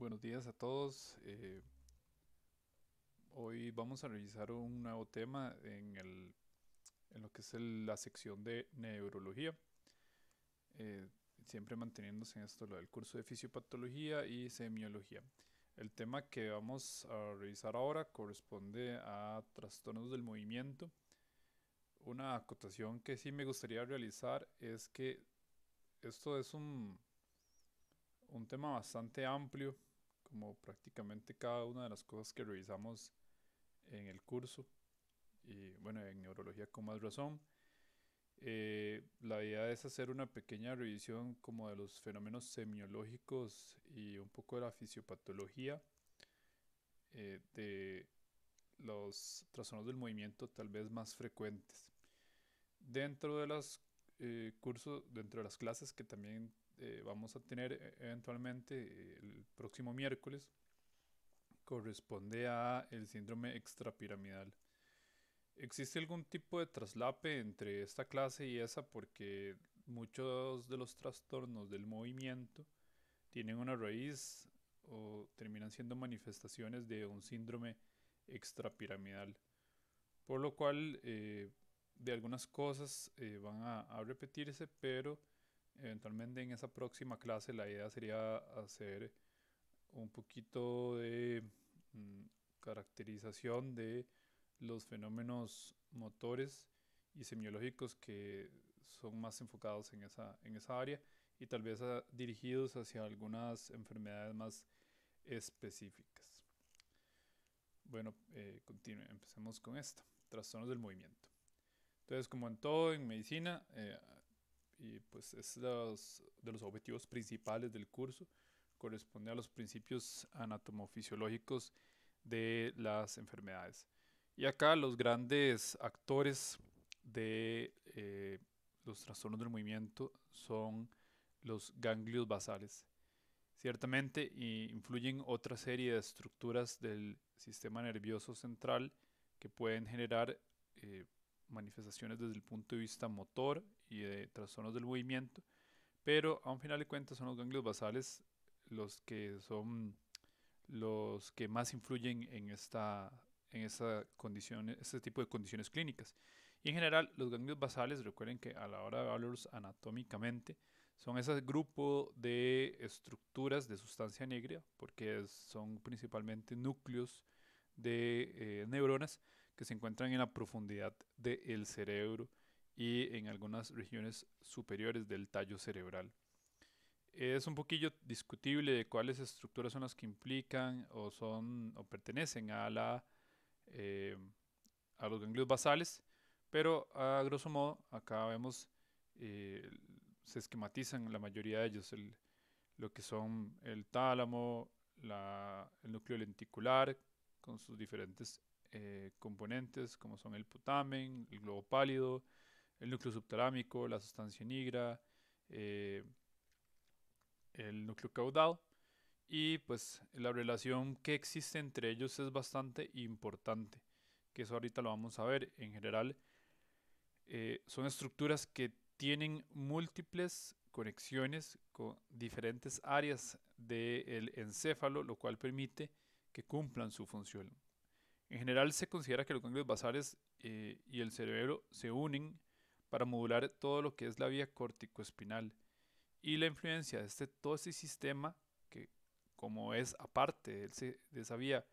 Buenos días a todos. Eh, hoy vamos a revisar un nuevo tema en, lo que es la sección de neurología. Eh, siempre manteniéndose en esto lo del curso de fisiopatología y semiología. El tema que vamos a revisar ahora corresponde a trastornos del movimiento. Una acotación que sí me gustaría realizar es que esto es un tema bastante amplio como prácticamente cada una de las cosas que revisamos en el curso, y bueno, en neurología con más razón. Eh, la idea es hacer una pequeña revisión como de los fenómenos semiológicos y un poco de la fisiopatología eh, de los trastornos del movimiento tal vez más frecuentes. Dentro de los eh, cursos, dentro de las clases que también eh, vamos a tener eh, eventualmente el próximo miércoles corresponde a el síndrome extrapiramidal. ¿Existe algún tipo de traslape entre esta clase y esa? Porque muchos de los trastornos del movimiento tienen una raíz o terminan siendo manifestaciones de un síndrome extrapiramidal. Por lo cual, eh, de algunas cosas van a repetirse, pero Eventualmente en esa próxima clase la idea sería hacer un poquito de mm, caracterización de los fenómenos motores y semiológicos que son más enfocados en esa, en esa área y tal vez ah, dirigidos hacia algunas enfermedades más específicas. Bueno, eh, empecemos con esto, trastornos del movimiento. Entonces, como en todo, en medicina, eh, y pues es de los objetivos principales del curso. Corresponde a los principios anatomofisiológicos de las enfermedades. Y acá los grandes actores de eh, los trastornos del movimiento son los ganglios basales. Ciertamente influyen otra serie de estructuras del sistema nervioso central que pueden generar eh, manifestaciones desde el punto de vista motor y de trastornos del movimiento, pero a un final de cuentas son los ganglios basales los que son los que más influyen en esta, en esta condición, este tipo de condiciones clínicas. Y en general, los ganglios basales, recuerden que a la hora de hablarlos anatómicamente, son ese grupo de estructuras de sustancia negra, porque son principalmente núcleos de eh, neuronas que se encuentran en la profundidad del cerebro y en algunas regiones superiores del tallo cerebral. Es un poquillo discutible de cuáles estructuras son las que implican o son o pertenecen a la eh, a los ganglios basales, pero a grosso modo acá vemos eh, se esquematizan la mayoría de ellos, lo que son el tálamo, el núcleo lenticular con sus diferentes eh, componentes como son el putamen, el globo pálido, el núcleo subterrámico, la sustancia nigra, eh, el núcleo caudal. Y pues la relación que existe entre ellos es bastante importante, que eso ahorita lo vamos a ver. En general, eh, son estructuras que tienen múltiples conexiones con diferentes áreas del encéfalo, lo cual permite que cumplan su función. En general se considera que los ganglios basales eh, y el cerebro se unen para modular todo lo que es la vía corticoespinal y la influencia de este, todo este sistema que como es aparte de, esa vía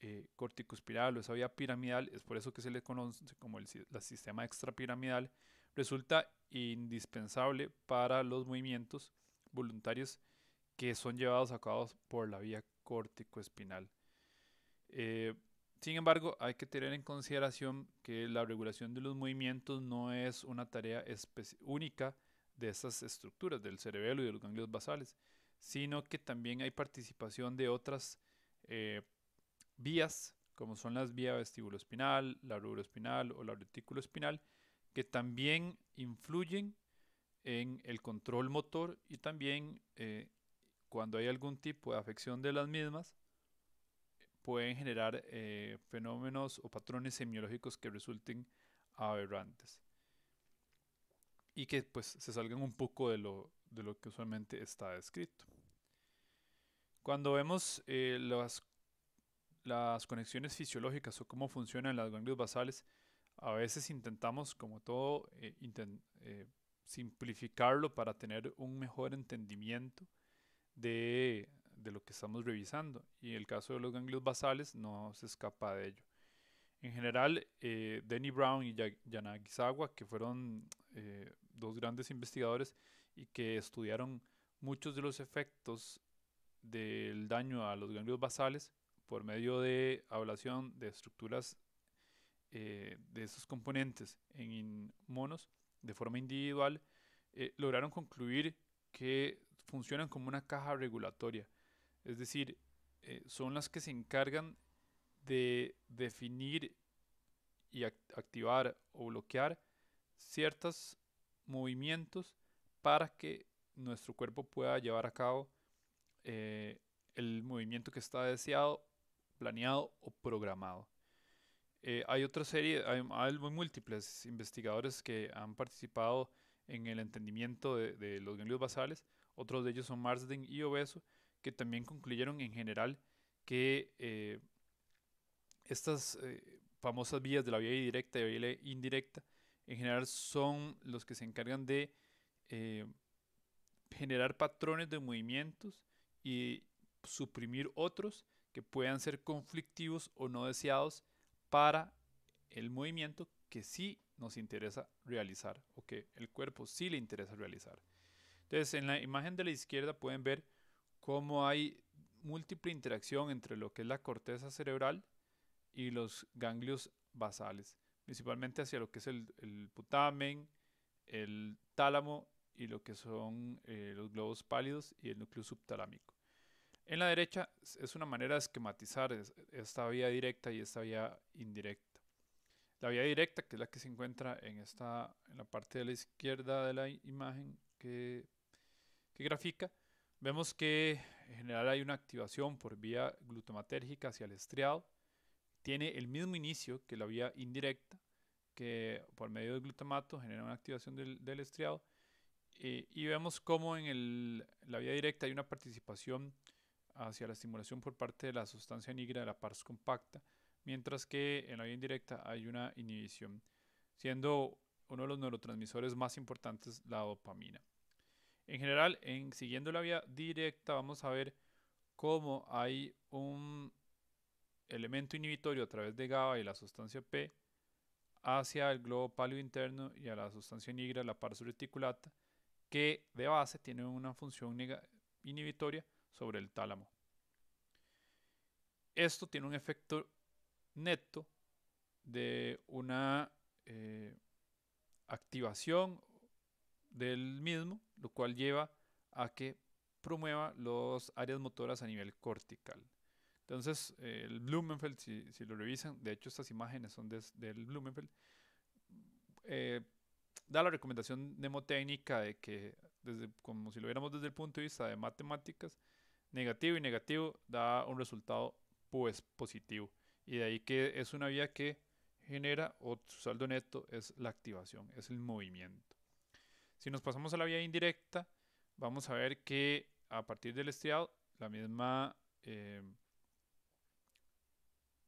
eh, corticoespinal o esa vía piramidal, es por eso que se le conoce como el, sistema extrapiramidal, resulta indispensable para los movimientos voluntarios que son llevados a cabo por la vía corticoespinal. Eh, sin embargo, hay que tener en consideración que la regulación de los movimientos no es una tarea única de esas estructuras del cerebelo y de los ganglios basales, sino que también hay participación de otras eh, vías, como son las vías vestíbulo-espinal, la rubro-espinal o la retículo-espinal, que también influyen en el control motor y también eh, cuando hay algún tipo de afección de las mismas, pueden generar eh, fenómenos o patrones semiológicos que resulten aberrantes y que pues se salgan un poco de lo, que usualmente está descrito. Cuando vemos eh, las, las conexiones fisiológicas o cómo funcionan las ganglios basales, a veces intentamos, como todo, eh, simplificarlo para tener un mejor entendimiento de, de lo que estamos revisando y en el caso de los ganglios basales no se escapa de ello. En general, eh, Denny Brown y Yanagisawa, que fueron eh, dos grandes investigadores y que estudiaron muchos de los efectos del daño a los ganglios basales por medio de ablación de estructuras eh, de esos componentes en monos de forma individual, lograron concluir que funcionan como una caja regulatoria es decir, eh, son las que se encargan de definir y activar o bloquear ciertos movimientos para que nuestro cuerpo pueda llevar a cabo eh, el movimiento que está deseado, planeado o programado. Eh, hay otra serie, hay, hay, múltiples investigadores que han participado en el entendimiento de, de los ganglios basales. Otros de ellos son Marsden y Obeso, que también concluyeron en general que eh, estas eh, famosas vías de la vía directa y la vía indirecta en general son los que se encargan de eh, generar patrones de movimientos y suprimir otros que puedan ser conflictivos o no deseados para el movimiento que sí nos interesa realizar o que el cuerpo sí le interesa realizar. Entonces en la imagen de la izquierda pueden ver cómo hay múltiple interacción entre lo que es la corteza cerebral y los ganglios basales, principalmente hacia lo que es el, putamen, el tálamo y lo que son eh, los globos pálidos y el núcleo subtalámico. En la derecha es una manera de esquematizar esta vía directa y esta vía indirecta. La vía directa, que es la que se encuentra en, esta, en la parte de la izquierda de la imagen que, que grafica, Vemos que en general hay una activación por vía glutamatérgica hacia el estriado. Tiene el mismo inicio que la vía indirecta, que por medio del glutamato genera una activación del, estriado. Eh, y vemos cómo en la vía directa hay una participación hacia la estimulación por parte de la sustancia nigra de la pars compacta, mientras que en la vía indirecta hay una inhibición, siendo uno de los neurotransmisores más importantes la dopamina. En general, siguiendo la vía directa, vamos a ver cómo hay un elemento inhibitorio a través de GABA y la sustancia P hacia el globo pálido interno y a la sustancia nigra, la reticulata, que de base tiene una función inhibitoria sobre el tálamo. Esto tiene un efecto neto de una eh, activación del mismo lo cual lleva a que promueva los áreas motoras a nivel cortical. Entonces, el Blumenfeld, si, lo revisan, de hecho estas imágenes son del Blumenfeld, eh, da la recomendación mnemotécnica de que, desde, como si lo viéramos desde el punto de vista de matemáticas, negativo y negativo da un resultado pues positivo. Y de ahí que es una vía que genera, o su saldo neto es la activación, es el movimiento. Si nos pasamos a la vía indirecta, vamos a ver que a partir del estriado, la misma... Eh,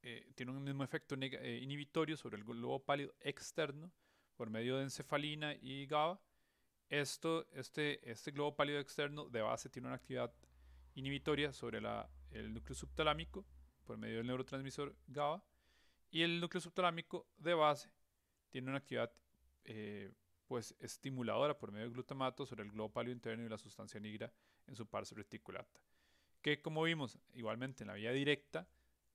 eh, tiene un mismo efecto eh, inhibitorio sobre el globo pálido externo por medio de encefalina y GABA. Esto, este, este globo pálido externo de base tiene una actividad inhibitoria sobre el núcleo subtalámico por medio del neurotransmisor GABA. Y el núcleo subtalámico de base tiene una actividad eh, pues estimuladora por medio de glutamato sobre el globo palio interno y la sustancia nigra en su pars reticulata, que como vimos igualmente en la vía directa,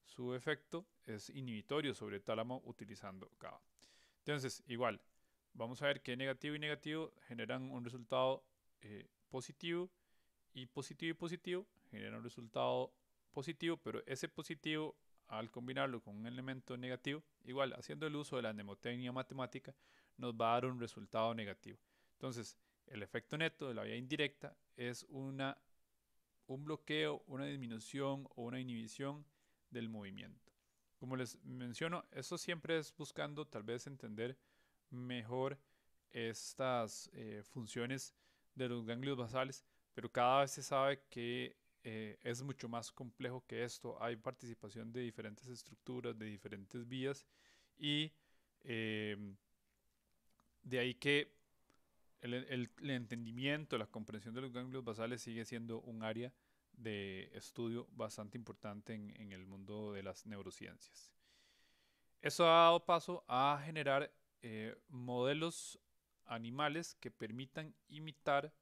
su efecto es inhibitorio sobre el tálamo utilizando GABA. Entonces, igual, vamos a ver que negativo y negativo generan un resultado eh, positivo y positivo y positivo generan un resultado positivo, pero ese positivo al combinarlo con un elemento negativo, igual haciendo el uso de la mnemotecnia matemática, nos va a dar un resultado negativo. Entonces, el efecto neto de la vía indirecta es una, un bloqueo, una disminución o una inhibición del movimiento. Como les menciono, esto siempre es buscando tal vez entender mejor estas eh, funciones de los ganglios basales, pero cada vez se sabe que eh, es mucho más complejo que esto. Hay participación de diferentes estructuras, de diferentes vías y eh, de ahí que el, entendimiento, la comprensión de los ganglios basales sigue siendo un área de estudio bastante importante en, el mundo de las neurociencias. Eso ha dado paso a generar eh, modelos animales que permitan imitar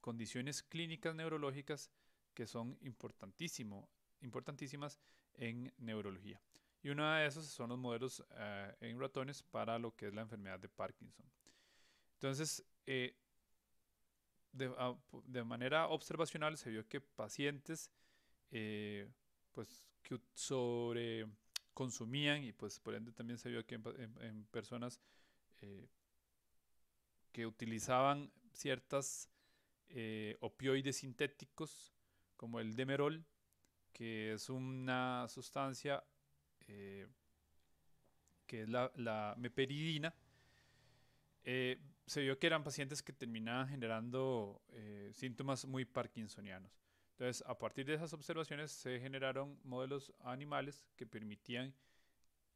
condiciones clínicas neurológicas que son importantísimas en neurología. Y una de esos son los modelos eh, en ratones para lo que es la enfermedad de Parkinson. Entonces, eh, ah, de, manera observacional se vio que pacientes eh, pues, que sobre consumían y pues por ende también se vio que en, personas que utilizaban ciertas opioides sintéticos como el demerol, que es una sustancia eh, que es la, meperidina, eh, se vio que eran pacientes que terminaban generando eh, síntomas muy parkinsonianos. Entonces, a partir de esas observaciones se generaron modelos animales que permitían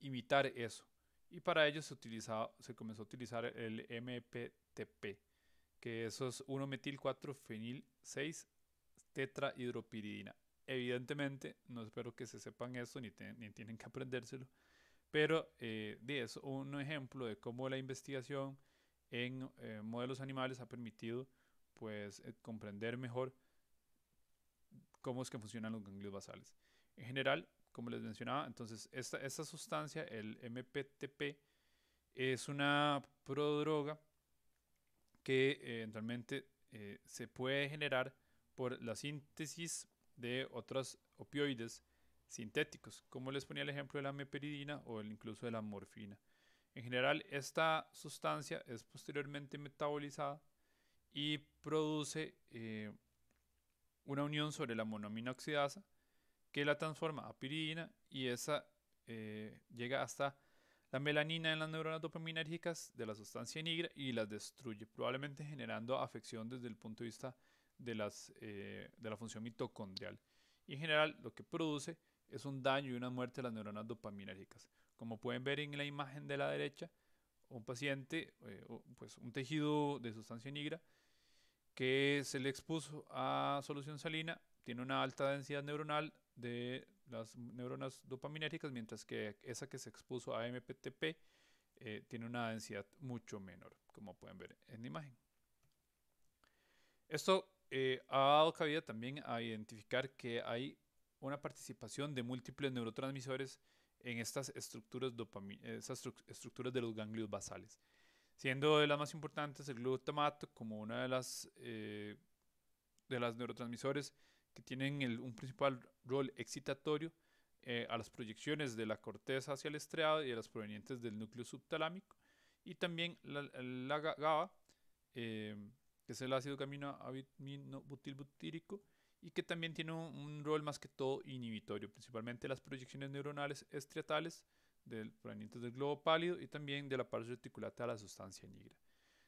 imitar eso. Y para ello se, utilizaba, se comenzó a utilizar el MPTP, que eso es 1-metil-4-fenil-6 tetrahidropiridina. Evidentemente, no espero que se sepan esto ni, tienen que aprendérselo, pero eh, es un ejemplo de cómo la investigación en eh, modelos animales ha permitido pues, eh, comprender mejor cómo es que funcionan los ganglios basales. En general, como les mencionaba, entonces esta, esta sustancia, el MPTP, es una prodroga que eventualmente se puede generar por la síntesis de otros opioides sintéticos, como les ponía el ejemplo de la meperidina o incluso de la morfina. En general, esta sustancia es posteriormente metabolizada y produce eh, una unión sobre la monamina oxidasa que la transforma a piridina y esa eh, llega hasta la melanina en las neuronas dopaminérgicas de la sustancia nigra y las destruye, probablemente generando afección desde el punto de vista de, las, eh, de la función mitocondrial. Y en general lo que produce es un daño y una muerte de las neuronas dopaminérgicas. Como pueden ver en la imagen de la derecha, un paciente, eh, pues un tejido de sustancia nigra que se le expuso a solución salina, tiene una alta densidad neuronal de las neuronas dopaminérgicas, mientras que esa que se expuso a MPTP eh, tiene una densidad mucho menor, como pueden ver en la imagen. Esto eh, ha dado cabida también a identificar que hay una participación de múltiples neurotransmisores en estas estructuras, estructuras de los ganglios basales, siendo de las más importantes el glutamato como una de las, eh, de las neurotransmisores que tienen un principal rol excitatorio eh, a las proyecciones de la corteza hacia el estriado y a las provenientes del núcleo subtalámico, y también la, GABA, que es el ácido camino butírico y que también tiene un, rol más que todo inhibitorio, principalmente las proyecciones neuronales estriatales del, provenientes del globo pálido y también de la parte reticulata de la sustancia negra.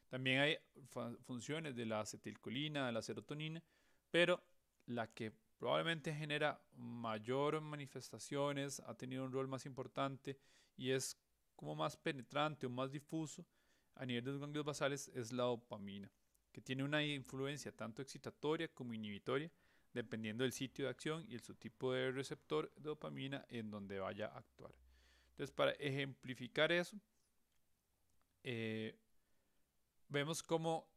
También hay funciones de la acetilcolina, de la serotonina, pero la que probablemente genera mayor manifestaciones, ha tenido un rol más importante y es como más penetrante o más difuso a nivel de los ganglios basales es la dopamina que tiene una influencia tanto excitatoria como inhibitoria, dependiendo del sitio de acción y el subtipo de receptor de dopamina en donde vaya a actuar. Entonces, para ejemplificar eso, eh, vemos cómo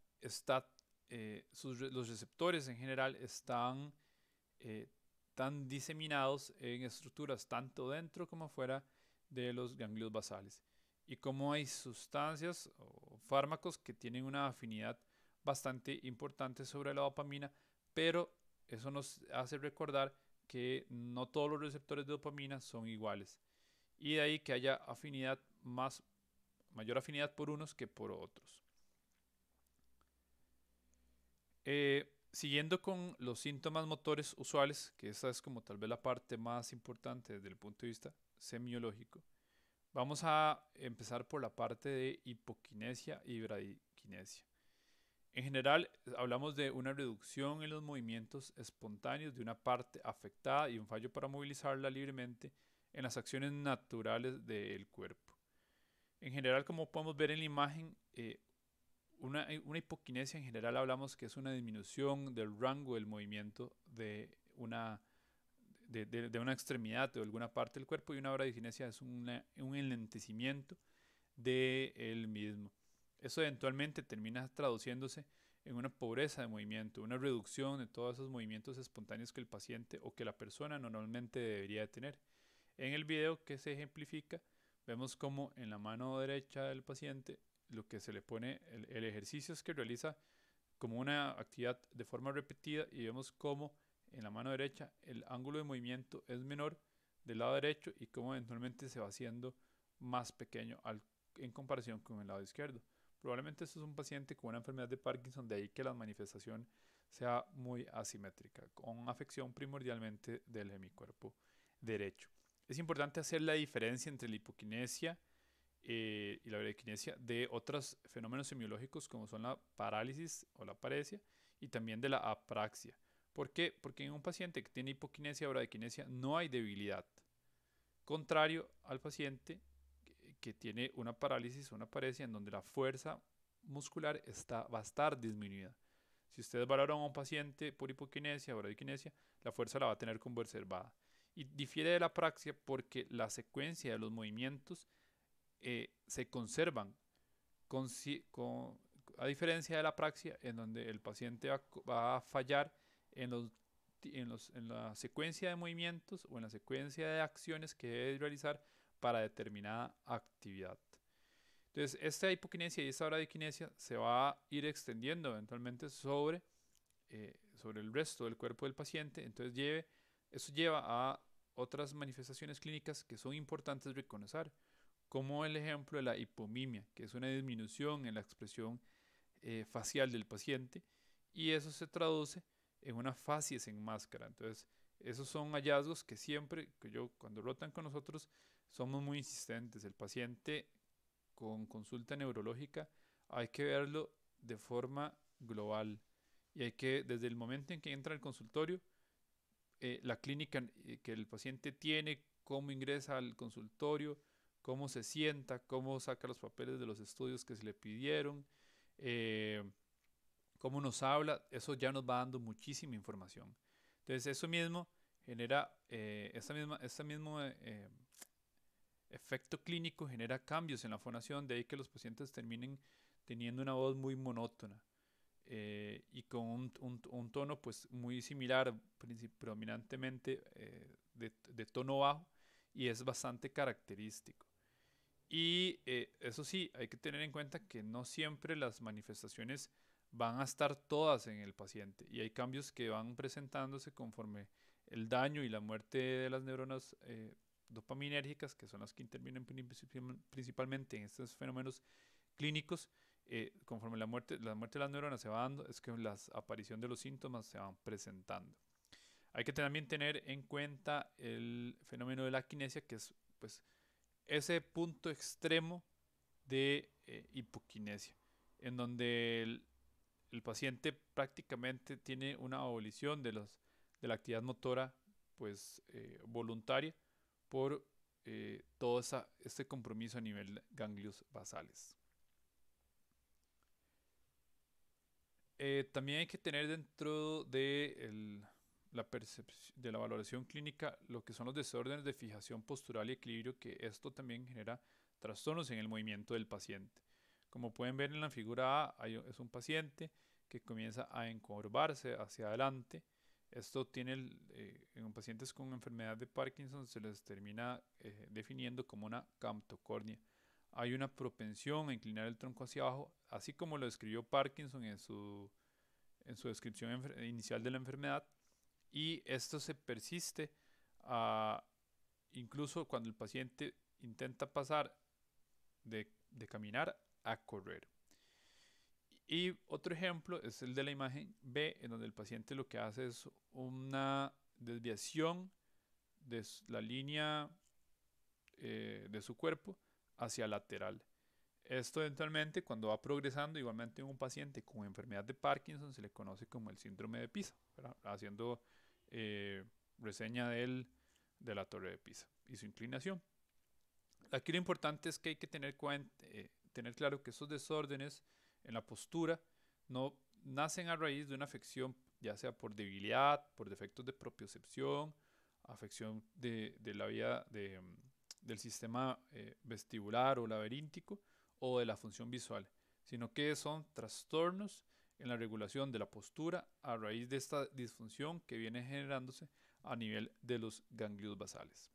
eh, los receptores en general están eh, tan diseminados en estructuras tanto dentro como fuera de los ganglios basales y cómo hay sustancias o fármacos que tienen una afinidad bastante importante sobre la dopamina, pero eso nos hace recordar que no todos los receptores de dopamina son iguales. Y de ahí que haya afinidad más, mayor afinidad por unos que por otros. Eh, siguiendo con los síntomas motores usuales, que esa es como tal vez la parte más importante desde el punto de vista semiológico, vamos a empezar por la parte de hipoquinesia y bradiquinesia. En general, hablamos de una reducción en los movimientos espontáneos de una parte afectada y un fallo para movilizarla libremente en las acciones naturales del cuerpo. En general, como podemos ver en la imagen, eh, una, eh, una hipoquinesia en general hablamos que es una disminución del rango del movimiento de una, de, una extremidad o de alguna parte del cuerpo y una bradicinesia es un enlentecimiento del mismo. Eso eventualmente termina traduciéndose en una pobreza de movimiento, una reducción de todos esos movimientos espontáneos que el paciente o que la persona normalmente debería tener. En el video que se ejemplifica, vemos cómo en la mano derecha del paciente lo que se le pone, el, ejercicio es que realiza como una actividad de forma repetida y vemos cómo en la mano derecha el ángulo de movimiento es menor del lado derecho y cómo eventualmente se va haciendo más pequeño en comparación con el lado izquierdo. Probablemente esto es un paciente con una enfermedad de Parkinson, de ahí que la manifestación sea muy asimétrica, con afección primordialmente del hemicuerpo derecho. Es importante hacer la diferencia entre la hipoquinesia eh, y la bradequinesia de otros fenómenos semiológicos como son la parálisis o la paresia y también de la apraxia. ¿Por qué? Porque en un paciente que tiene hipokinesia o bradequinesia no hay debilidad. Contrario al paciente que tiene una parálisis, o una parálisis en donde la fuerza muscular está, va a estar disminuida. Si ustedes valoran a un paciente por hipoquinesia o bradiquinesia, la fuerza la va a tener como conservada. Y difiere de la praxia porque la secuencia de los movimientos eh, se conservan, a diferencia de la praxia, en donde el paciente va, a fallar en, en la secuencia de movimientos o en la secuencia de acciones que debe realizar para determinada actividad. Entonces, esta hipokinesia y esta bradicinesia se va a ir extendiendo eventualmente sobre, eh, sobre el resto del cuerpo del paciente. Entonces, eso lleva a otras manifestaciones clínicas que son importantes reconocer, como el ejemplo de la hipomimia, que es una disminución en la expresión eh, facial del paciente, y eso se traduce en una facies en máscara. Entonces, esos son hallazgos que siempre, que yo, cuando rotan con nosotros, somos muy insistentes. El paciente con consulta neurológica hay que verlo de forma global y hay que, desde el momento en que entra al consultorio, eh, la clínica eh, que el paciente tiene, cómo ingresa al consultorio, cómo se sienta, cómo saca los papeles de los estudios que se le pidieron, eh, cómo nos habla, eso ya nos va dando muchísima información. Entonces eso mismo genera eh, esta misma, esta mismo, efecto clínico genera cambios en la fonación, de ahí que los pacientes terminen teniendo una voz muy monótona eh, y con un, tono pues muy similar, predominantemente eh, de, tono bajo y es bastante característico. Y eh, eso sí, hay que tener en cuenta que no siempre las manifestaciones van a estar todas en el paciente y hay cambios que van presentándose conforme el daño y la muerte de las neuronas dopaminérgicas, que son las que intervienen principalmente en estos fenómenos clínicos, eh, conforme la muerte, la muerte de las neuronas se va dando, es que la aparición de los síntomas se van presentando. Hay que también tener en cuenta el fenómeno de la quinesia que es pues, ese punto extremo de eh, hipokinesia hipoquinesia, en donde el, paciente prácticamente tiene una abolición de, los, de la actividad motora pues, eh, voluntaria por eh, todo esa, este compromiso a nivel ganglios basales. Eh, también hay que tener dentro de, la de la valoración clínica lo que son los desórdenes de fijación postural y equilibrio, que esto también genera trastornos en el movimiento del paciente. Como pueden ver en la figura A, es un paciente que comienza a encorvarse hacia adelante esto tiene, eh, en pacientes con enfermedad de Parkinson se les termina eh, definiendo como una camptocornia. Hay una propensión a inclinar el tronco hacia abajo, así como lo describió Parkinson en su, descripción inicial de la enfermedad. Y esto se persiste incluso cuando el paciente intenta pasar de caminar a correr. Y otro ejemplo es el de la imagen B, en donde el paciente lo que hace es una desviación de la línea eh, de su cuerpo hacia lateral. Esto eventualmente cuando va progresando, igualmente en un paciente con enfermedad de Parkinson se le conoce como el síndrome de Pisa, haciendo eh, reseña de, de la torre de Pisa y su inclinación. Aquí lo importante es que hay que tener, cuenta, eh, tener claro que esos desórdenes en la postura, no nacen a raíz de una afección, ya sea por debilidad, por defectos de propiocepción, afección de, la vía de, mm, del sistema eh, vestibular o laberíntico o de la función visual, sino que son trastornos en la regulación de la postura a raíz de esta disfunción que viene generándose a nivel de los ganglios basales.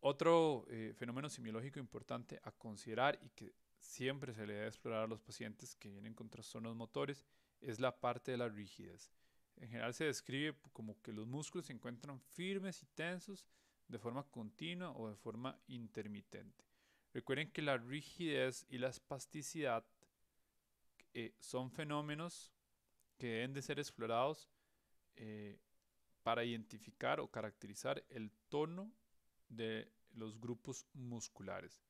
Otro eh, fenómeno semiológico importante a considerar y que siempre se le debe explorar a los pacientes que vienen con trastornos motores es la parte de la rigidez. En general se describe como que los músculos se encuentran firmes y tensos de forma continua o de forma intermitente. Recuerden que la rigidez y la espasticidad eh, son fenómenos que deben de ser explorados eh, para identificar o caracterizar el tono de los grupos musculares.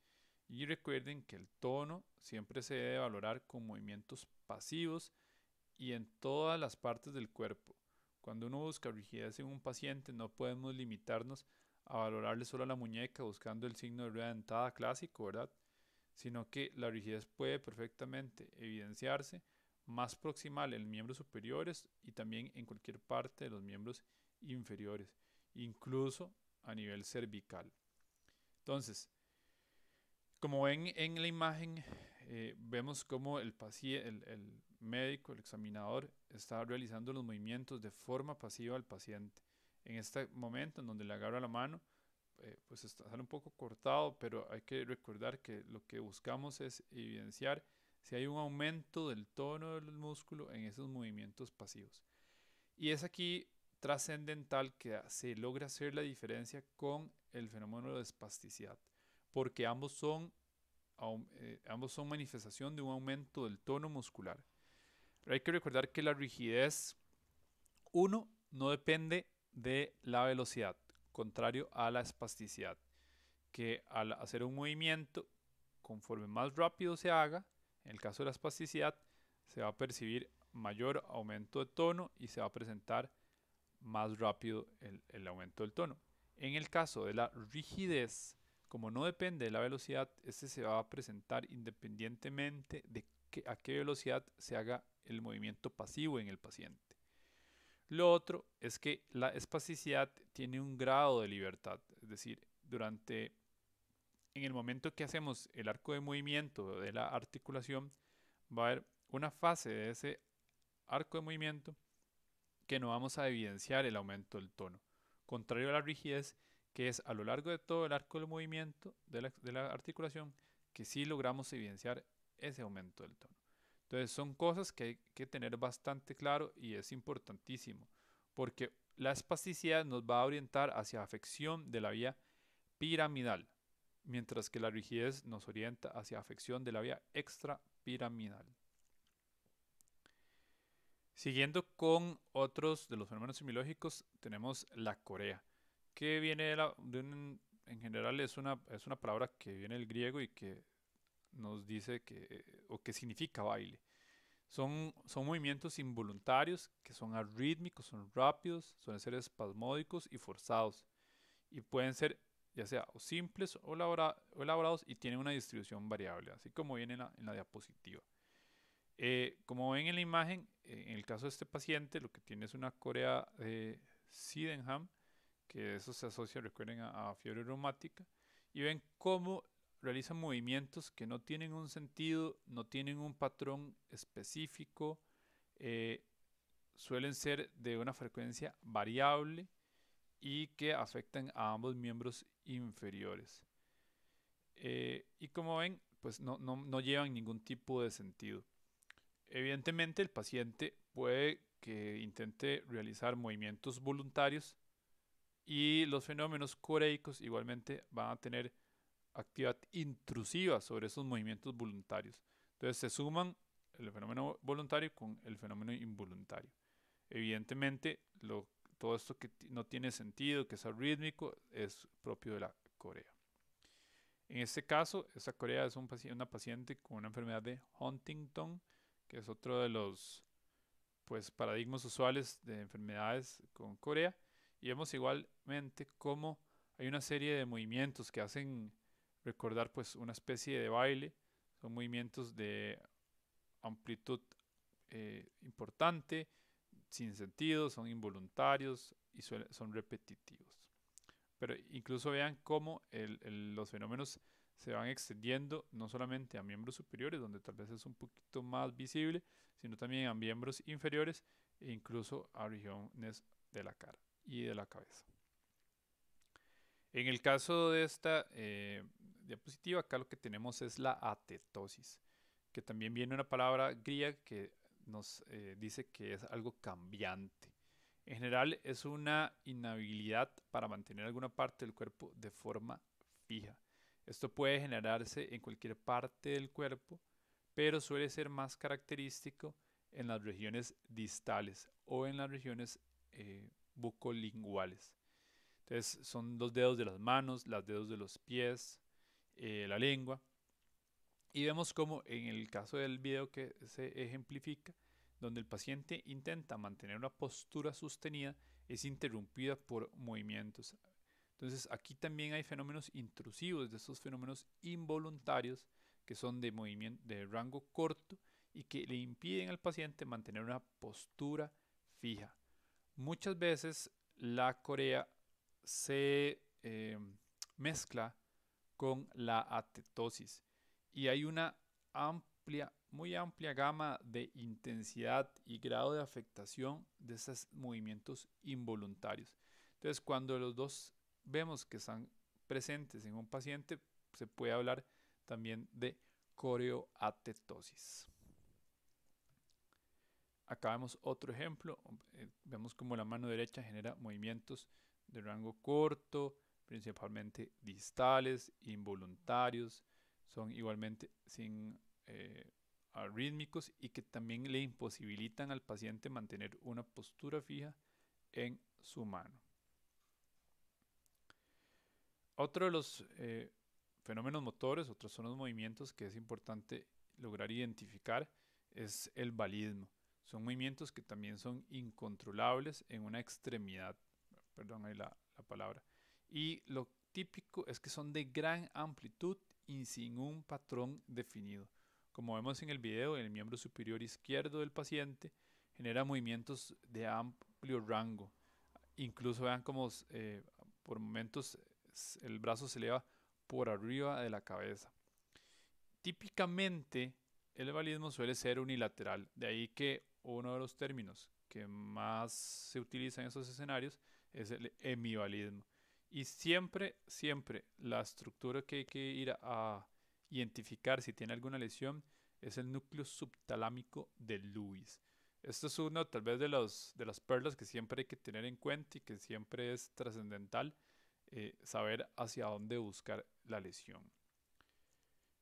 Y recuerden que el tono siempre se debe valorar con movimientos pasivos y en todas las partes del cuerpo. Cuando uno busca rigidez en un paciente, no podemos limitarnos a valorarle solo a la muñeca buscando el signo de rueda dentada clásico, ¿verdad? Sino que la rigidez puede perfectamente evidenciarse más proximal en miembros superiores y también en cualquier parte de los miembros inferiores, incluso a nivel cervical. Entonces, como ven en la imagen, eh, vemos cómo el, el, el médico, el examinador, está realizando los movimientos de forma pasiva al paciente. En este momento, en donde le agarra la mano, eh, pues está, un poco cortado, pero hay que recordar que lo que buscamos es evidenciar si hay un aumento del tono del músculo en esos movimientos pasivos. Y es aquí trascendental que se logra hacer la diferencia con el fenómeno de espasticidad porque ambos son, eh, ambos son manifestación de un aumento del tono muscular. Pero hay que recordar que la rigidez, uno, no depende de la velocidad, contrario a la espasticidad, que al hacer un movimiento, conforme más rápido se haga, en el caso de la espasticidad, se va a percibir mayor aumento de tono y se va a presentar más rápido el, el, aumento del tono. En el caso de la rigidez, como no depende de la velocidad, este se va a presentar independientemente de a qué velocidad se haga el movimiento pasivo en el paciente. Lo otro es que la espasticidad tiene un grado de libertad, es decir, durante en el momento que hacemos el arco de movimiento de la articulación, va a haber una fase de ese arco de movimiento que no vamos a evidenciar el aumento del tono. Contrario a la rigidez, que es a lo largo de todo el arco del movimiento de la, articulación que sí logramos evidenciar ese aumento del tono. Entonces son cosas que hay que tener bastante claro y es importantísimo, porque la espasticidad nos va a orientar hacia afección de la vía piramidal, mientras que la rigidez nos orienta hacia afección de la vía extrapiramidal. Siguiendo con otros de los fenómenos semiológicos, tenemos la corea que viene de, en general es una, es una palabra que viene del griego y que nos dice que, o que significa baile. Son, son movimientos involuntarios que son arrítmicos, son rápidos, suelen ser espasmódicos y forzados. Y pueden ser ya sea o simples o, elaborados y tienen una distribución variable, así como viene en la, en la diapositiva. Eh, como ven en la imagen, eh, en el caso de este paciente, lo que tiene es una corea de Sidenham, Sydenham, que eso se asocia, recuerden, a, fiebre reumática, y ven cómo realizan movimientos que no tienen un sentido, no tienen un patrón específico, eh, suelen ser de una frecuencia variable y que afectan a ambos miembros inferiores. Eh, y como ven, pues no, no, no, llevan ningún tipo de sentido. Evidentemente el paciente puede que intente realizar movimientos voluntarios y los fenómenos coreicos igualmente van a tener actividad intrusiva sobre esos movimientos voluntarios. Entonces se suman el fenómeno voluntario con el fenómeno involuntario. Evidentemente, todo esto que no tiene sentido, que es rítmico, es propio de la Corea. En este caso, esta Corea es una paciente con una enfermedad de Huntington, que es otro de los pues, paradigmas usuales de enfermedades con Corea y vemos igualmente cómo hay una serie de movimientos que hacen recordar pues una especie de baile, son movimientos de amplitud eh, importante, sin sentido, son involuntarios y son repetitivos. Pero incluso vean cómo los fenómenos se van extendiendo no solamente a miembros superiores, donde tal vez es un poquito más visible, sino también a miembros inferiores e incluso a regiones de la cara y de la cabeza. En el caso de esta eh, diapositiva, acá lo que tenemos es la atetosis, que también viene una palabra griega que nos eh, dice que es algo cambiante. En general es una inhabilidad para mantener alguna parte del cuerpo de forma fija. Esto puede generarse en cualquier parte del cuerpo, pero suele ser más característico en las regiones distales o en las regiones eh, bucolinguales. Entonces son los dedos de las manos, los dedos de los pies, eh, la lengua. Y vemos como en el caso del video que se ejemplifica, donde el paciente intenta mantener una postura sostenida, es interrumpida por movimientos. Entonces aquí también hay fenómenos intrusivos, de esos fenómenos involuntarios que son de, movimiento, de rango corto y que le impiden al paciente mantener una postura fija muchas veces la corea se eh, mezcla con la atetosis y hay una amplia, muy amplia gama de intensidad y grado de afectación de esos movimientos involuntarios. Entonces, cuando los dos vemos que están presentes en un paciente, se puede hablar también de coreoatetosis. Acá vemos otro ejemplo, eh, vemos como la mano derecha genera movimientos de rango corto, principalmente distales, involuntarios, son igualmente sin eh, y que también le imposibilitan al paciente mantener una postura fija en su mano. Otro de los eh, fenómenos motores, otros son los movimientos que es importante lograr identificar, es el balismo. Son movimientos que también son incontrolables en una extremidad, perdón ahí la, la palabra. Y lo típico es que son de gran amplitud y sin un patrón definido. Como vemos en el video, el miembro superior izquierdo del paciente genera movimientos de amplio rango. Incluso vean como eh, por momentos el brazo se eleva por arriba de la cabeza. Típicamente el balismo suele ser unilateral, de ahí que uno de los términos que más se utiliza en esos escenarios es el hemibalismo. Y siempre, siempre la estructura que hay que ir a, identificar si tiene alguna lesión es el núcleo subtalámico de Lewis. Esto es uno tal vez de, los, de las perlas que siempre hay que tener en cuenta y que siempre es trascendental eh, saber hacia dónde buscar la lesión.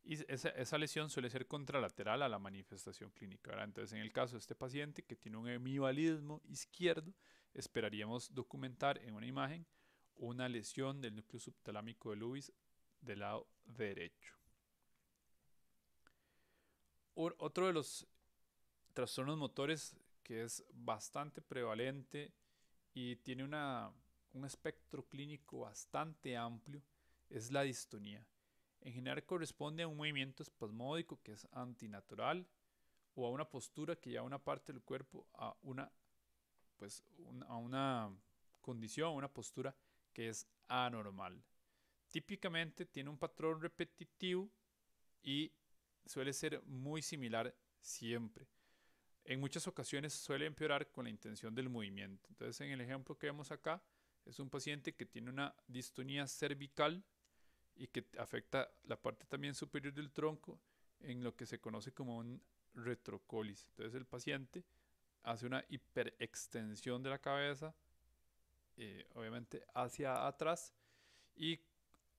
Y esa, lesión suele ser contralateral a la manifestación clínica. Entonces, en el caso de este paciente que tiene un hemibalismo izquierdo, esperaríamos documentar en una imagen una lesión del núcleo subtalámico de Lewis del lado derecho. Otro de los trastornos motores que es bastante prevalente y tiene un espectro clínico bastante amplio es la distonía en general corresponde a un movimiento espasmódico que es antinatural o a una postura que lleva una parte del cuerpo a una, pues, a una condición, a una postura que es anormal. Típicamente tiene un patrón repetitivo y suele ser muy similar siempre. En muchas ocasiones suele empeorar con la intención del movimiento. Entonces, en el ejemplo que vemos acá, es un paciente que tiene una distonía cervical y que afecta la parte también superior del tronco en lo que se conoce como un retrocolis. Entonces el paciente hace una hiperextensión de la cabeza, eh, obviamente hacia atrás, y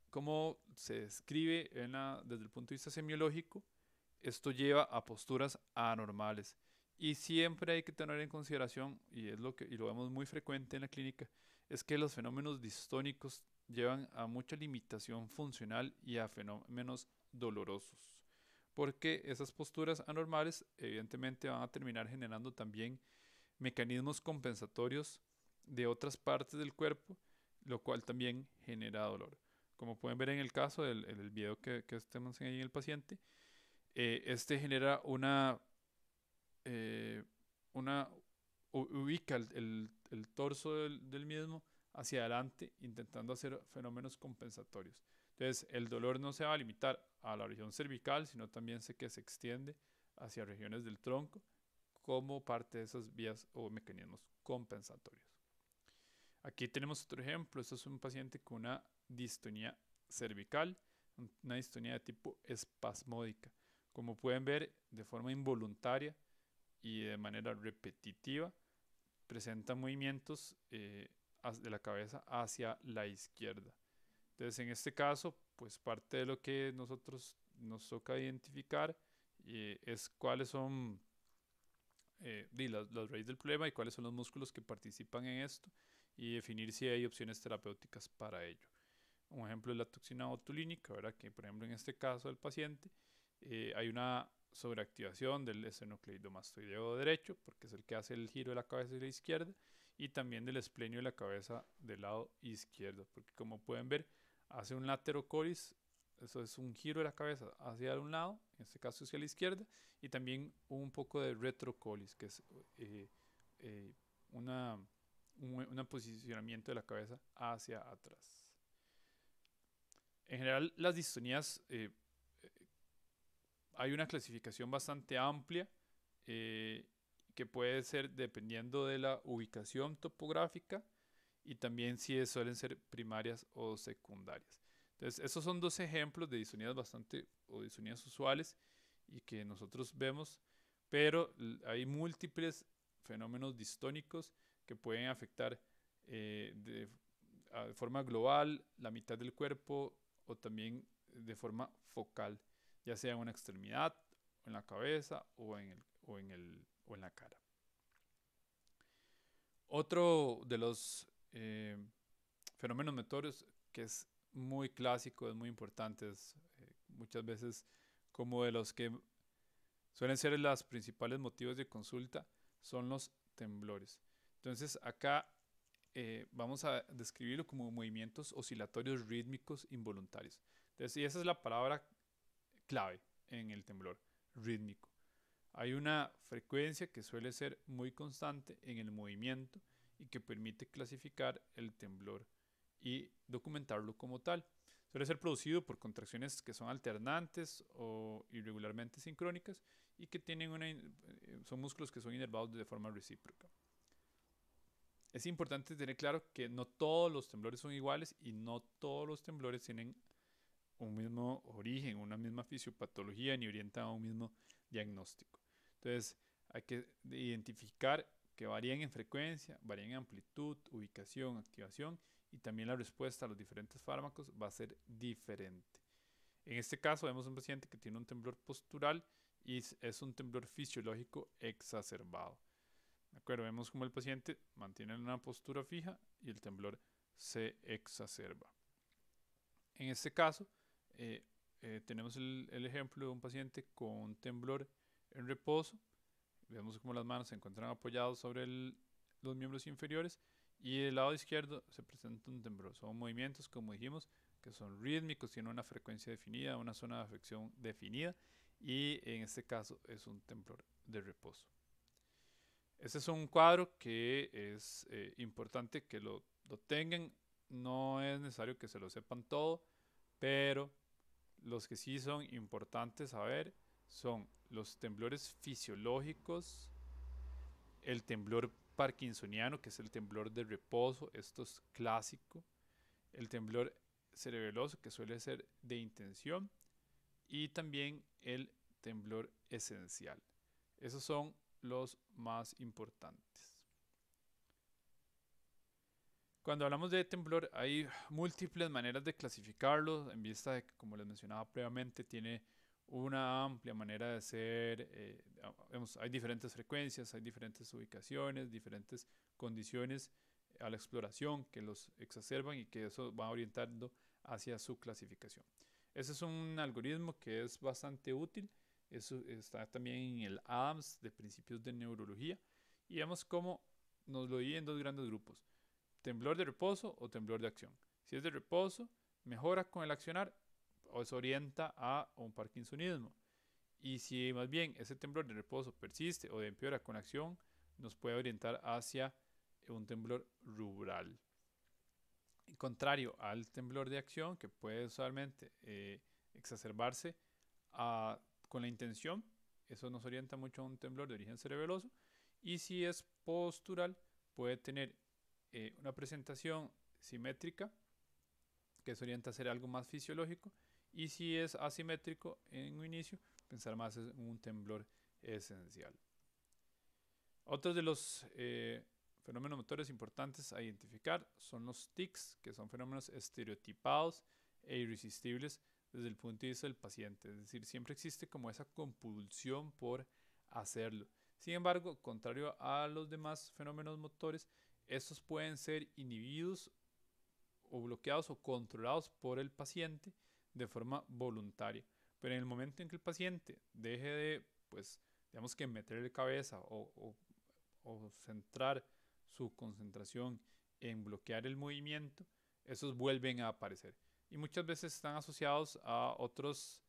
como se describe en desde el punto de vista semiológico, esto lleva a posturas anormales. Y siempre hay que tener en consideración, y es lo que y lo vemos muy frecuente en la clínica, es que los fenómenos distónicos llevan a mucha limitación funcional y a fenómenos dolorosos, porque esas posturas anormales evidentemente van a terminar generando también mecanismos compensatorios de otras partes del cuerpo, lo cual también genera dolor. Como pueden ver en el caso del el video que, que este ahí en el paciente, eh, este genera una, eh, una ubica el, el, torso del mismo hacia adelante intentando hacer fenómenos compensatorios. Entonces, el dolor no se va a limitar a la región cervical, sino también sé que se extiende hacia regiones del tronco como parte de esas vías o mecanismos compensatorios. Aquí tenemos otro ejemplo. Esto es un paciente con una distonía cervical, una distonía de tipo espasmódica. Como pueden ver, de forma involuntaria y de manera repetitiva, presenta movimientos eh, de la cabeza hacia la izquierda. Entonces, en este caso, pues parte de lo que nosotros nos toca identificar eh, es cuáles son eh, las, raíces del problema y cuáles son los músculos que participan en esto y definir si hay opciones terapéuticas para ello. Un ejemplo es la toxina botulínica, ¿verdad? que por ejemplo en este caso del paciente eh, hay una sobreactivación del estenocleidomastoideo derecho, porque es el que hace el giro de la cabeza hacia la izquierda, y también del esplenio de la cabeza del lado izquierdo. Porque como pueden ver, hace un laterocolis eso es un giro de la cabeza hacia un lado, en este caso hacia la izquierda, y también un poco de retrocolis, que es eh, eh, una, un, posicionamiento de la cabeza hacia atrás. En general, las distonías, eh, hay una clasificación bastante amplia que puede ser dependiendo de la ubicación topográfica y también si suelen ser primarias o secundarias. Entonces, esos son dos ejemplos de disonías bastante o disonías usuales y que nosotros vemos, pero hay múltiples fenómenos distónicos que pueden afectar eh, de, forma global la mitad del cuerpo o también de forma focal, ya sea en una extremidad, en la cabeza o en el, o en el o en la cara. Otro de los eh, fenómenos meteoros que es muy clásico, es muy importante, es, eh, muchas veces como de los que suelen ser los principales motivos de consulta, son los temblores. Entonces acá eh, vamos a describirlo como movimientos oscilatorios rítmicos involuntarios. Entonces, y esa es la palabra clave en el temblor, rítmico. Hay una frecuencia que suele ser muy constante en el movimiento y que permite clasificar el temblor y documentarlo como tal. Suele ser producido por contracciones que son alternantes o irregularmente sincrónicas y que tienen una, eh, son músculos que son inervados de forma recíproca. Es importante tener claro que no todos los temblores son iguales y no todos los temblores tienen un mismo origen, una misma fisiopatología ni orientan a un mismo diagnóstico. Entonces, hay que identificar que varían en frecuencia, varían en amplitud, ubicación, activación y también la respuesta a los diferentes fármacos va a ser diferente. En este caso vemos un paciente que tiene un temblor postural y es un temblor fisiológico exacerbado. acuerdo? Vemos como el paciente mantiene una postura fija y el temblor se exacerba. En este caso eh, eh, tenemos el, el ejemplo de un paciente con un temblor en reposo. Vemos cómo las manos se encuentran apoyadas sobre los miembros inferiores y el lado izquierdo se presenta un temblor. Son movimientos, como dijimos, que son rítmicos, tienen una frecuencia definida, una zona de afección definida y en este caso es un temblor de reposo. Este es un cuadro que es eh, importante que lo, lo tengan. No es necesario que se lo sepan todo, pero los que sí son importantes saber son los temblores fisiológicos, el temblor parkinsoniano, que es el temblor de reposo, esto es clásico, el temblor cerebeloso, que suele ser de intención, y también el temblor esencial. Esos son los más importantes. Cuando hablamos de temblor hay múltiples maneras de clasificarlo, en vista de que, como les mencionaba previamente, tiene una amplia manera de hacer eh, hay diferentes frecuencias, hay diferentes ubicaciones, diferentes condiciones a la exploración que los exacerban y que eso va orientando hacia su clasificación. Ese es un algoritmo que es bastante útil, eso está también en el ADAMS de principios de neurología y vemos cómo nos lo divide en dos grandes grupos, temblor de reposo o temblor de acción. Si es de reposo, mejora con el accionar se orienta a un parkinsonismo. Y si más bien ese temblor de reposo persiste o empeora con acción, nos puede orientar hacia un temblor rural. Contrario al temblor de acción, que puede usualmente eh, exacerbarse ah, con la intención, eso nos orienta mucho a un temblor de origen cerebeloso. Y si es postural, puede tener eh, una presentación simétrica, que se orienta a ser algo más fisiológico, y si es asimétrico en un inicio, pensar más en un temblor esencial. Otros de los eh, fenómenos motores importantes a identificar son los tics, que son fenómenos estereotipados e irresistibles desde el punto de vista del paciente. Es decir, siempre existe como esa compulsión por hacerlo. Sin embargo, contrario a los demás fenómenos motores, estos pueden ser inhibidos o bloqueados o controlados por el paciente de forma voluntaria. Pero en el momento en que el paciente deje de, pues, digamos que meterle cabeza o, o, centrar su concentración en bloquear el movimiento, esos vuelven a aparecer. Y muchas veces están asociados a otros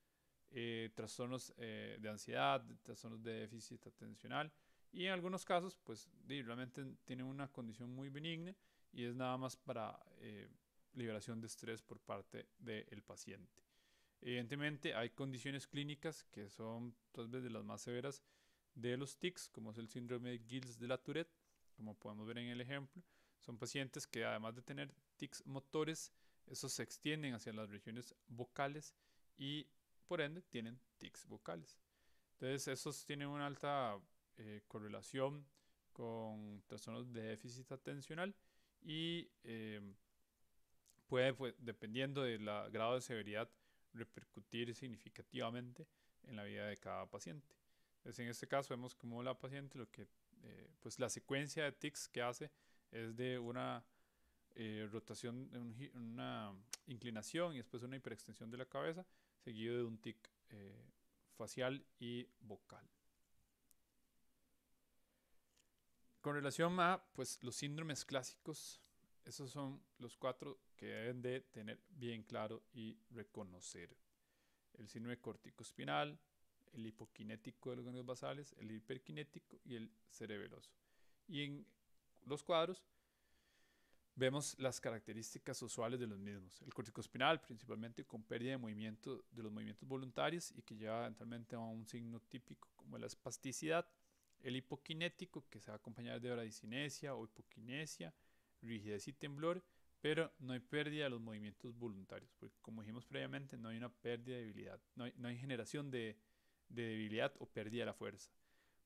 eh, trastornos eh, de ansiedad, trastornos de déficit atencional. Y en algunos casos, pues realmente tienen una condición muy benigna y es nada más para eh, liberación de estrés por parte del paciente. Evidentemente hay condiciones clínicas que son tal vez de las más severas de los tics, como es el síndrome de Gilles de la Tourette, como podemos ver en el ejemplo. Son pacientes que además de tener tics motores, esos se extienden hacia las regiones vocales y por ende tienen tics vocales. Entonces esos tienen una alta eh, correlación con trastornos de déficit atencional y eh, puede, pues, dependiendo del grado de severidad, repercutir significativamente en la vida de cada paciente. en este caso vemos como la paciente, lo que, eh, pues la secuencia de tics que hace es de una eh, rotación, una inclinación y después una hiperextensión de la cabeza, seguido de un tic eh, facial y vocal. Con relación a pues, los síndromes clásicos esos son los cuatro que deben de tener bien claro y reconocer. El síndrome corticospinal, el hipokinético de los ganglios basales, el hiperkinético y el cerebeloso. Y en los cuadros vemos las características usuales de los mismos. El corticospinal, principalmente con pérdida de movimiento de los movimientos voluntarios y que lleva eventualmente a un signo típico como la espasticidad. El hipokinético que se va a acompañar de bradicinesia o hipoquinesia rigidez y temblor, pero no hay pérdida de los movimientos voluntarios, porque como dijimos previamente, no hay una pérdida de debilidad, no hay, generación de, debilidad o pérdida de la fuerza.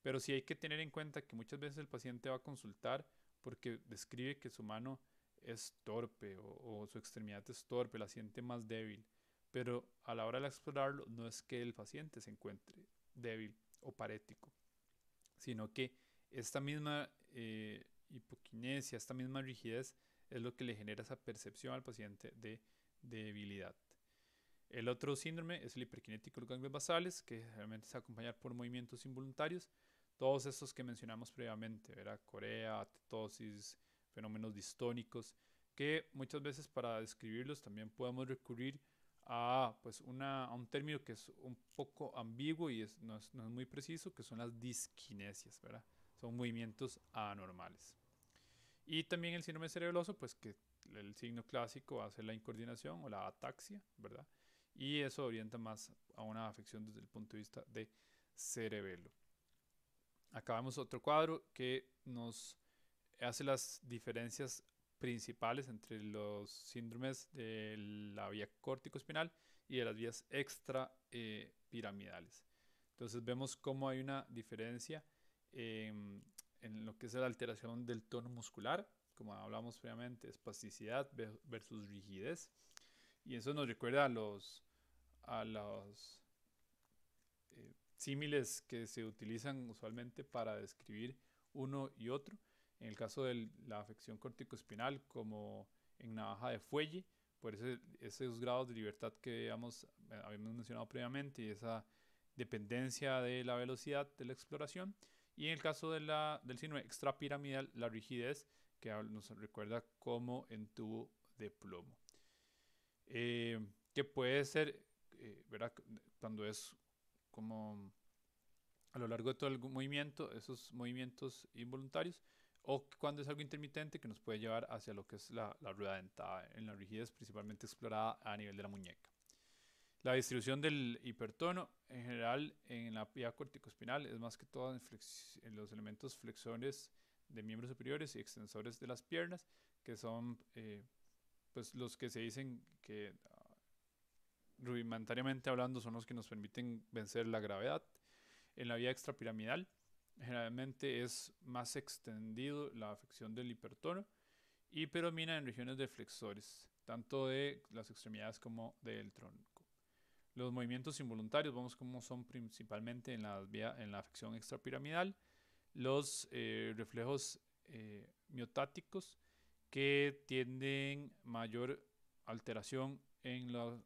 Pero sí hay que tener en cuenta que muchas veces el paciente va a consultar porque describe que su mano es torpe o, su extremidad es torpe, la siente más débil, pero a la hora de explorarlo no es que el paciente se encuentre débil o parético, sino que esta misma eh, hipokinesia esta misma rigidez, es lo que le genera esa percepción al paciente de debilidad. El otro síndrome es el hiperkinético de los ganglios basales, que realmente se acompaña por movimientos involuntarios. Todos estos que mencionamos previamente, ¿verdad? corea, atetosis, fenómenos distónicos, que muchas veces para describirlos también podemos recurrir a, pues a un término que es un poco ambiguo y es, no, es, no, es, muy preciso, que son las disquinesias, ¿verdad? son movimientos anormales. Y también el síndrome cerebeloso, pues que el signo clásico va a ser la incoordinación o la ataxia, ¿verdad? Y eso orienta más a una afección desde el punto de vista de cerebelo. Acá vemos otro cuadro que nos hace las diferencias principales entre los síndromes de la vía córtico-espinal y de las vías extrapiramidales. Eh, piramidales. Entonces vemos cómo hay una diferencia Em, en lo que es la alteración del tono muscular, como hablamos previamente, espasticidad versus rigidez. Y eso nos recuerda a los, a los eh, símiles que se utilizan usualmente para describir uno y otro. En el caso de la afección corticoespinal, como en navaja de fuelle, por esos grados de libertad que eh, habíamos mencionado previamente y esa dependencia de la velocidad de la exploración. Y en el caso del síndrome extrapiramidal, la rigidez, que nos recuerda como en tubo de plomo. Eh, que puede ser, eh, Cuando es como a lo largo de todo el movimiento, esos movimientos involuntarios, o cuando es algo intermitente que nos puede llevar hacia lo que es la rueda dentada en la rigidez, principalmente explorada a nivel de la muñeca. La distribución del hipertono en general en la vía corticospinal es más que todo en, los elementos flexores de miembros superiores y extensores de las piernas, que son eh, pues, los que se dicen que ah, rudimentariamente hablando son los que nos permiten vencer la gravedad. En la vía extrapiramidal generalmente es más extendido la afección del hipertono y predomina en regiones de flexores, tanto de las extremidades como del tronco. Los movimientos involuntarios, vamos cómo son principalmente en la, en la afección extrapiramidal. Los eh, reflejos eh, miotáticos que tienden mayor alteración en, los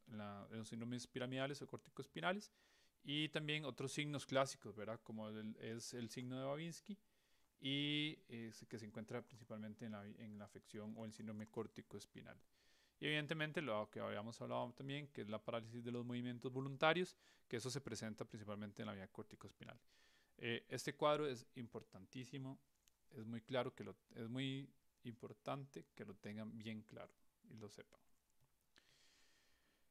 síndromes piramidales o corticospinales. Y también otros signos clásicos, ¿verdad? Como es el signo de Babinski y eh, que se encuentra principalmente en la, en la afección o el síndrome corticoespinal. Y evidentemente lo que habíamos hablado también, que es la parálisis de los movimientos voluntarios, que eso se presenta principalmente en la vía corticospinal. Eh, este cuadro es importantísimo, es muy claro que lo, es muy importante que lo tengan bien claro y lo sepan.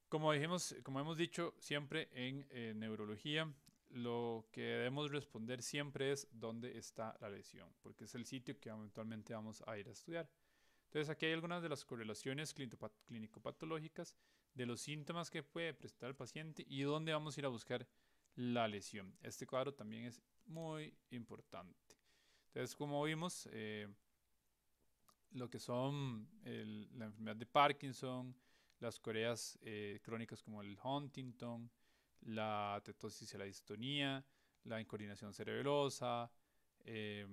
Como, dijimos, como hemos dicho siempre en neurología, lo que debemos responder siempre es dónde está la lesión, porque es el sitio que eventualmente vamos a ir a estudiar. Entonces aquí hay algunas de las correlaciones clínico-patológicas de los síntomas que puede presentar el paciente y dónde vamos a ir a buscar la lesión. Este cuadro también es muy importante. Entonces, como vimos, eh, lo que son la enfermedad de Parkinson, las coreas eh, crónicas como el Huntington, la tetosis y la distonía, la incoordinación cerebelosa, eh,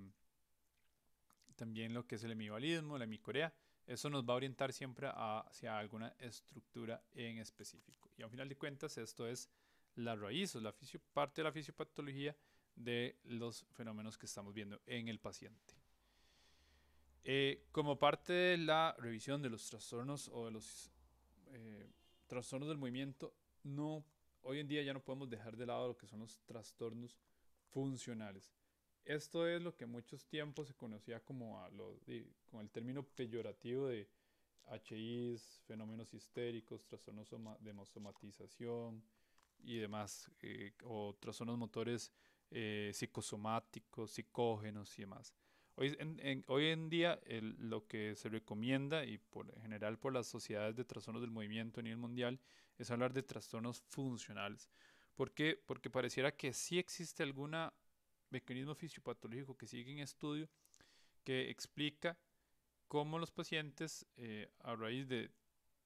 también lo que es el hemibalismo, la hemicorea. Eso nos va a orientar siempre hacia alguna estructura en específico. Y al final de cuentas, esto es la raíz o la parte de la fisiopatología de los fenómenos que estamos viendo en el paciente. Eh, como parte de la revisión de los trastornos o de los eh, trastornos del movimiento, no, hoy en día ya no podemos dejar de lado lo que son los trastornos funcionales. Esto es lo que muchos tiempos se conocía como con el término peyorativo de HIs, fenómenos histéricos, trastornos de somatización y demás, eh, o trastornos motores eh, psicosomáticos, psicógenos y demás. Hoy en, hoy en día lo que se recomienda y por general por las sociedades de trastornos del movimiento a nivel mundial es hablar de trastornos funcionales. ¿Por qué? Porque pareciera que sí existe alguna mecanismo fisiopatológico que sigue en estudio que explica cómo los pacientes eh, a raíz de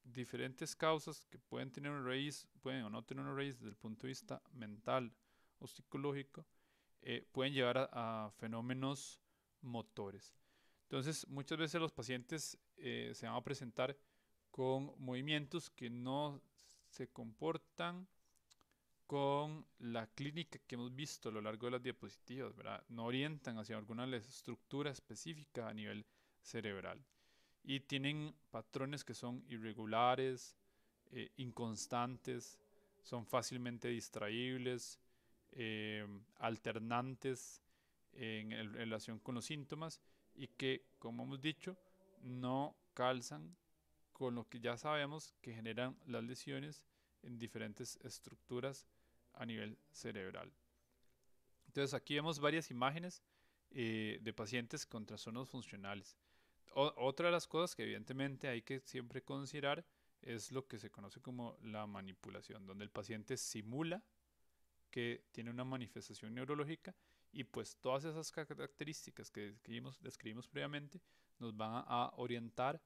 diferentes causas que pueden tener una raíz, pueden o no tener una raíz desde el punto de vista mental o psicológico, eh, pueden llevar a, fenómenos motores. Entonces, muchas veces los pacientes eh, se van a presentar con movimientos que no se comportan con la clínica que hemos visto a lo largo de las diapositivas, No orientan hacia alguna estructura específica a nivel cerebral. Y tienen patrones que son irregulares, eh, inconstantes, son fácilmente distraíbles, eh, alternantes en, en relación con los síntomas y que, como hemos dicho, no calzan con lo que ya sabemos que generan las lesiones en diferentes estructuras a nivel cerebral. Entonces aquí vemos varias imágenes eh, de pacientes con trastornos funcionales. otra de las cosas que evidentemente hay que siempre considerar es lo que se conoce como la manipulación, donde el paciente simula que tiene una manifestación neurológica y pues todas esas características que describimos, describimos previamente nos van a orientar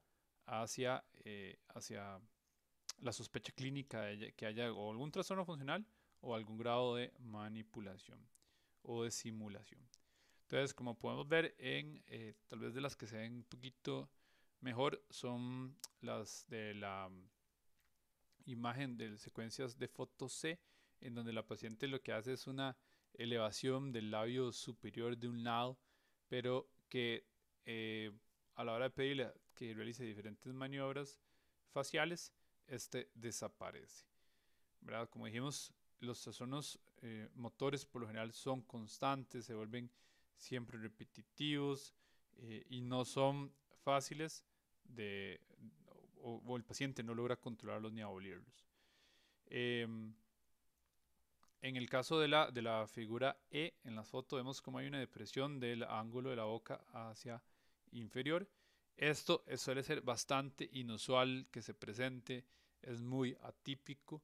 hacia, eh, hacia la sospecha clínica de que haya algún trastorno funcional o algún grado de manipulación o de simulación. Entonces, como podemos ver en, eh, tal vez de las que se ven un poquito mejor, son las de la mm, imagen de secuencias de foto C, en donde la paciente lo que hace es una elevación del labio superior de un lado, pero que eh, a la hora de pedirle que realice diferentes maniobras faciales, este desaparece. ¿Verdad? Como dijimos, los trastornos eh, motores por lo general son constantes, se vuelven siempre repetitivos eh, y no son fáciles de, o, el paciente no logra controlarlos ni abolirlos. Em, en el caso de la, de la figura E, en la foto vemos como hay una depresión del ángulo de la boca hacia inferior. Esto suele ser bastante inusual que se presente, es muy atípico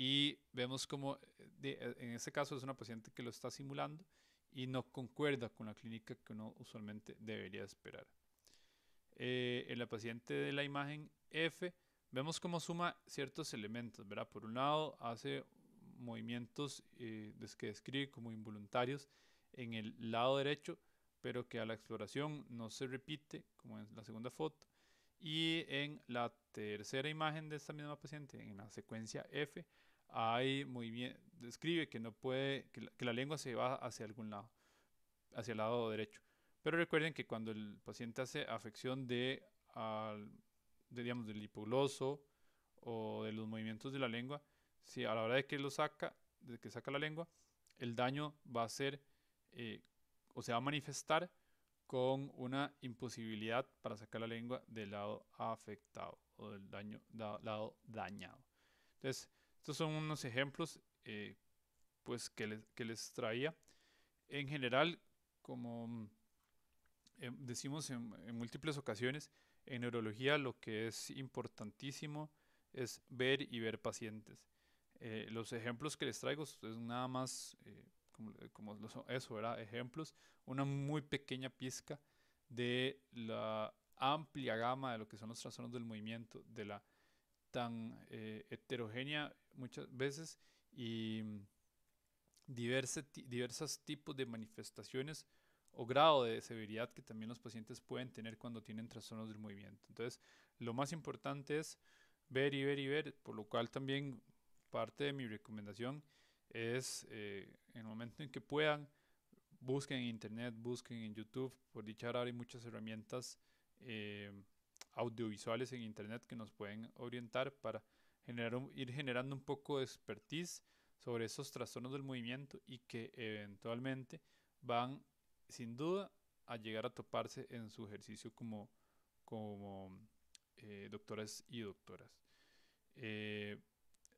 y vemos como eh, eh, en este caso es una paciente que lo está simulando y no concuerda con la clínica que uno usualmente debería esperar. Eh, en la paciente de la imagen F vemos cómo suma ciertos elementos, ¿verdad? Por un lado hace movimientos que describe como involuntarios en el lado derecho, pero que a la exploración no se repite, como en la segunda foto. Y en la tercera imagen de esta misma paciente, en la secuencia F, hay movimiento, describe que no puede, que la, lengua se va hacia algún lado, hacia el lado derecho. Pero recuerden que cuando el paciente hace afección de, al, digamos, del hipogloso o de los movimientos de la lengua, si a la hora de que lo saca, de que saca la lengua, el daño va a ser eh, o se va a manifestar con una imposibilidad para sacar la lengua del lado afectado o del daño, lado dañado. Entonces, estos son unos ejemplos eh, pues que, que, les traía. En general, como mm, em, decimos en, múltiples ocasiones, en neurología lo que es importantísimo es ver y ver pacientes. Eh, los ejemplos que les traigo son nada más eh, como, eso, ¿verdad? Ejemplos, una muy pequeña pizca de la amplia gama de lo que son los trastornos del movimiento, de la tan heterogénea muchas veces y mm, diversos tipos de manifestaciones o grado de severidad que también los pacientes pueden tener cuando tienen trastornos del movimiento. Entonces, lo más importante es ver y ver y ver, por lo cual también parte de mi recomendación es eh, en el momento en que puedan, busquen en internet, busquen en YouTube, por dicha ahora hay muchas herramientas eh, audiovisuales en internet que nos pueden orientar para ir generando un poco de expertise sobre esos trastornos del movimiento y que eventualmente van sin duda a llegar a toparse en su ejercicio como, como eh, doctoras y doctoras. Eh,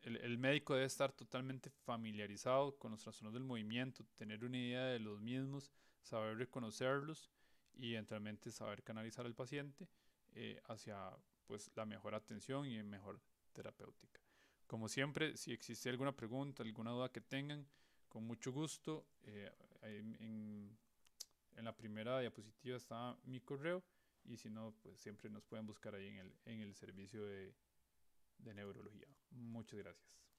el, médico debe estar totalmente familiarizado con los trastornos del movimiento, tener una idea de los mismos, saber reconocerlos y eventualmente saber canalizar al paciente eh, hacia pues, la mejor atención y el mejor terapéutica. Como siempre, si existe alguna pregunta, alguna duda que tengan, con mucho gusto, eh, en, la primera diapositiva está mi correo y si no, pues siempre nos pueden buscar ahí en el, en el servicio de neurología. Muchas gracias.